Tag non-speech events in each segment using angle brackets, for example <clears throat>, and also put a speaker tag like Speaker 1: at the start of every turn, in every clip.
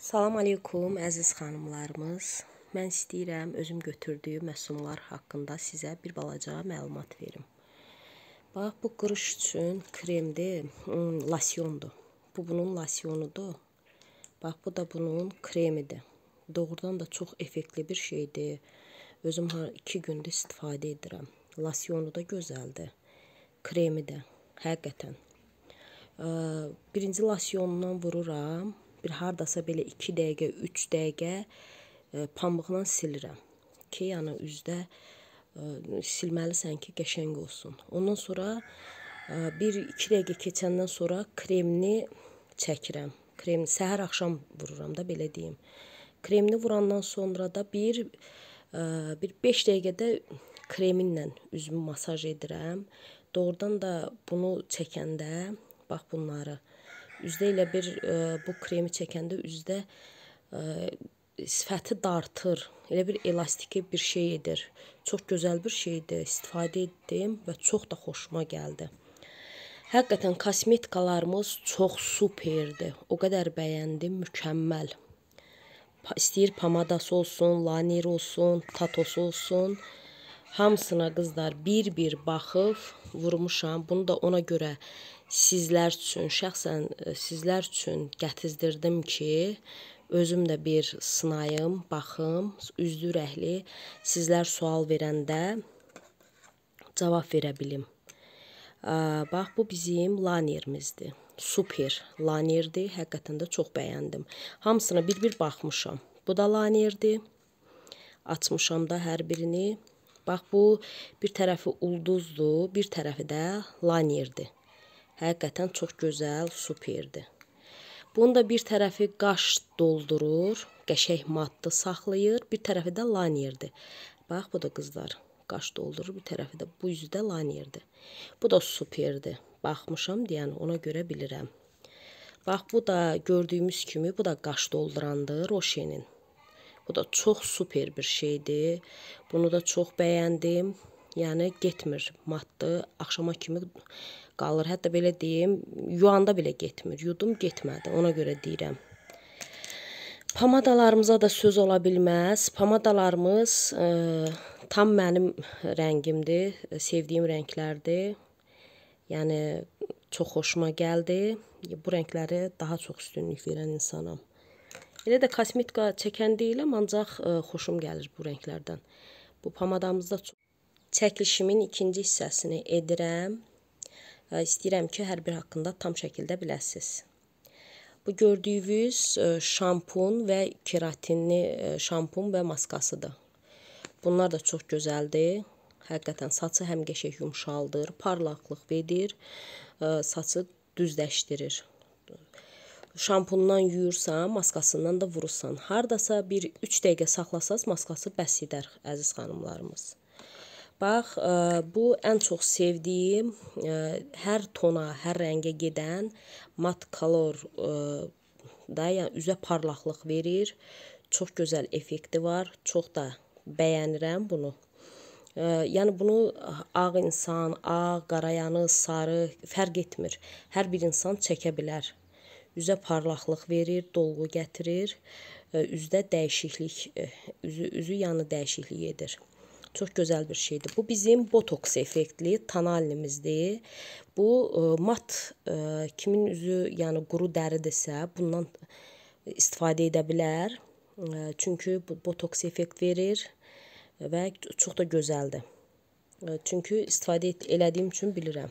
Speaker 1: Salam aleykum əziz xanımlarımız. Mən istəyirəm özüm götürdüyüm məhsumlar haqqında sizə bir balaca məlumat verim. Bax bu qırış üçün kremdir, hmm, lasyondur. Bu bunun lasyonudur. Bax bu da bunun kremidir. Doğrudan da çox effektli bir şeydir. Özüm 2 gündür istifadə edirəm. Lasyonu da gözəldir. Kremi də həqiqətən. Birinci lasyonundan vururam bir hardasa belə 2 dəqiqə, 3 dəqiqə ə, e, pambıqla silirəm ki, yəni üzdə ə, e, silməlisən ki, qəşəng olsun. Ondan sonra 1-2 e, dəqiqə keçəndən sonra kremini çəkirəm. Krem səhər axşam vururam da belə deyim. Kremini vurandan sonra da bir ə, bir 5 dəqiqədə kreminlə üzümü masaj edirəm. Doğrudan da bunu çəkəndə bax bunları Üzdə elə bir ə, e, bu kremi çəkəndə üzdə ə, e, sifəti dartır. Elə bir elastiki bir şey edir. Çox gözəl bir şeydir. İstifadə etdim və çox da xoşuma gəldi. Həqiqətən kosmetikalarımız çox superdir. O qədər bəyəndim, mükəmməl. İstəyir pomadası olsun, laner olsun, tatosu olsun. Hamısına qızlar bir-bir baxıb vurmuşam. Bunu da ona görə sizlər üçün, şəxsən e, sizlər üçün gətizdirdim ki, özüm də bir sınayım, baxım, üzlü rəhli sizlər sual verəndə cavab verə bilim. Bax, bu bizim lanerimizdir. Super lanerdir. Həqiqətən də çox bəyəndim. Hamısına bir-bir baxmışam. Bu da lanerdir. Açmışam da hər birini. Bax bu bir tərəfi ulduzdur, bir tərəfi də lanerdir. Həqiqətən çox gözəl, superdir. Bunun da bir tərəfi qaş doldurur, qəşəng matlı saxlayır, bir tərəfi də lanerdir. Bax bu da qızlar qaş doldurur, bir tərəfi də bu üzü də lanerdir. Bu da superdir. Baxmışam deyən ona görə bilirəm. Bax bu da gördüyümüz kimi bu da qaş doldurandır Roşenin. Bu da çox super bir şeydir. Bunu da çox bəyəndim. Yəni getmir matdı, axşama kimi qalır. Hətta belə deyim, yuyanda belə getmir. Yudum, getmədi. Ona görə deyirəm. Pomadalarımıza da söz ola bilməz. Pomadalarımız ə, e, tam mənim rəngimdir, sevdiyim rənglərdir. Yəni çox xoşuma gəldi. Bu rəngləri daha çox üstünlük verən insanam. Elə də kosmetika çəkən deyiləm, ancaq ə, e, xoşum gəlir bu rənglərdən. Bu pomadamızda çox. Çəkilişimin ikinci hissəsini edirəm. Ə, e, istəyirəm ki, hər bir haqqında tam şəkildə biləsiniz. Bu gördüyünüz ə, e, şampun və keratinli ə, şampun və maskasıdır. Bunlar da çox gözəldir. Həqiqətən saçı həm qəşəng yumşaldır, parlaqlıq verir, ə, saçı düzləşdirir şampundan yuyursan, maskasından da vurursan. Hardasa bir 3 dəqiqə saxlasaz maskası bəs edər əziz xanımlarımız. Bax, ə, e, bu ən çox sevdiyim ə, e, hər tona, hər rəngə gedən mat kolor ə, e, da, yəni üzə parlaqlıq verir. Çox gözəl effekti var. Çox da bəyənirəm bunu. Ə, yəni bunu ağ insan, ağ, qarayanı, sarı fərq etmir. Hər bir insan çəkə bilər. Üzə parlaqlıq verir, dolğu gətirir, e, üzdə dəyişiklik, e, üzü üzü yanı dəyişiklik edir. Çox gözəl bir şeydir. Bu bizim botoks effektli tonalimizdir. Bu e, mat kimin üzü, yəni quru dəridirsə, bundan istifadə edə bilər. Çünki botoks effekt verir və çox da gözəldir. Çünki istifadə elədiyim üçün bilirəm.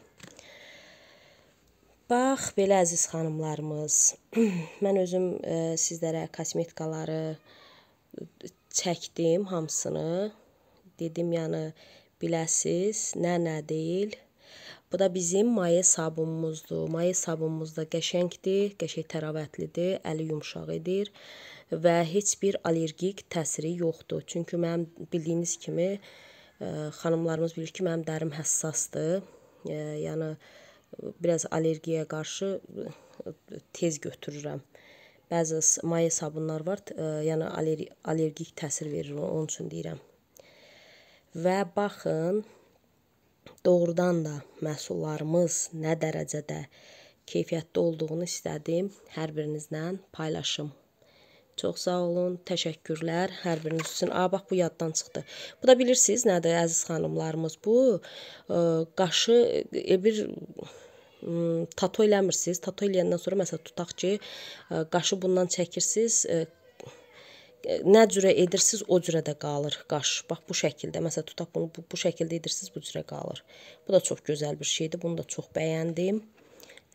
Speaker 1: Bax belə əziz xanımlarımız. <clears throat> Mən özüm ə, e, sizlərə kosmetikaları çəkdim hamısını. Dedim yəni biləsiz, nə nə deyil. Bu da bizim maye sabunumuzdur. Maye sabunumuz da qəşəngdir, qəşəng təravətlidir, əli yumşaq edir və heç bir allergik təsiri yoxdur. Çünki mənim bildiyiniz kimi ə, e, xanımlarımız bilir ki, mənim dərim həssasdır. Ə, e, yəni biraz allergiyaya qarşı e, tez götürürəm. Bəzi maye sabunlar var, e, yəni allergik təsir verir, onun üçün deyirəm. Və baxın, doğrudan da məhsullarımız nə dərəcədə keyfiyyətli olduğunu istədim hər birinizlə paylaşım. Çox sağ olun, təşəkkürlər hər biriniz üçün. A, bax bu yaddan çıxdı. Bu da bilirsiniz nədir əziz xanımlarımız? Bu ə, e, qaşı e, bir tato eləmirsiniz. Tato eləyəndən sonra məsələn tutaq ki, ə, e, qaşı bundan çəkirsiniz, ə, e, nə cürə edirsiz o cürə də qalır qaş. Bax bu şəkildə. Məsələn tutaq bunu bu, bu şəkildə edirsiz bu cürə qalır. Bu da çox gözəl bir şeydir. Bunu da çox bəyəndim.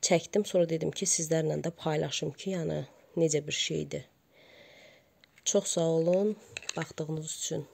Speaker 1: Çəkdim, sonra dedim ki, sizlərlə də paylaşım ki, yəni necə bir şeydir. Çox sağ olun baxdığınız üçün.